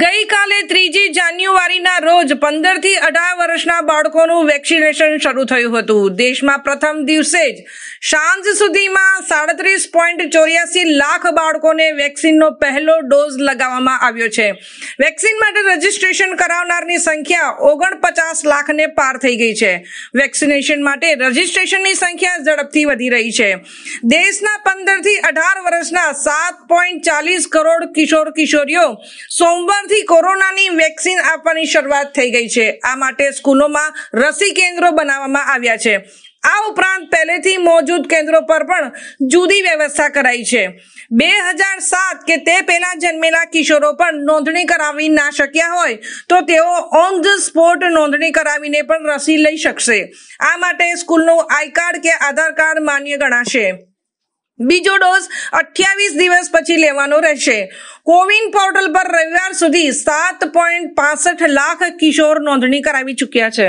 ગઈકાલે ત્રીજી જાન્યુઆરીના રોજ પંદરથી અઢાર વર્ષના બાળકોનું વેક્સિનેશન શરૂ થયું હતું દેશમાં પ્રથમ દિવસે જ સાંજ સુધીમાં સાડત્રીસ પોઈન્ટ ચોર્યાસી લાખ બાળકોને વેક્સિનનો પહેલો ડોઝ લગાવવામાં આવ્યો છે વેક્સિન માટે રજીસ્ટ્રેશન કરાવનારની સંખ્યા ઓગણપચાસ લાખને પાર થઈ ગઈ છે વેક્સિનેશન માટે રજીસ્ટ્રેશનની સંખ્યા ઝડપથી વધી રહી છે દેશના પંદરથી અઢાર વર્ષના સાત પોઈન્ટ ચાલીસ કરોડ કિશોર કિશોરીઓ સોમવાર બુધવારથી કોરોનાની વેક્સિન આપવાની શરૂઆત થઈ ગઈ છે આ માટે સ્કૂલોમાં રસી કેન્દ્રો બનાવવામાં આવ્યા છે આ ઉપરાંત પહેલેથી મોજૂદ કેન્દ્રો પર પણ જુદી વ્યવસ્થા કરાઈ છે બે હજાર સાત કે તે પહેલા જન્મેલા કિશોરો પણ નોંધણી કરાવી ના શક્યા હોય તો તેઓ ઓન ધ સ્પોટ નોંધણી કરાવીને પણ રસી લઈ શકશે આ માટે સ્કૂલનું આઈ કાર્ડ કે આધાર કાર્ડ માન્ય ગણાશે બીજો ડોઝ અઠ્યાવીસ દિવસ પછી લેવાનો રહેશે કોવિન પોર્ટલ પર રવિવાર સુધી સાત પોઈન્ટ પાસઠ લાખ કિશોર નોંધણી કરાવી ચૂક્યા છે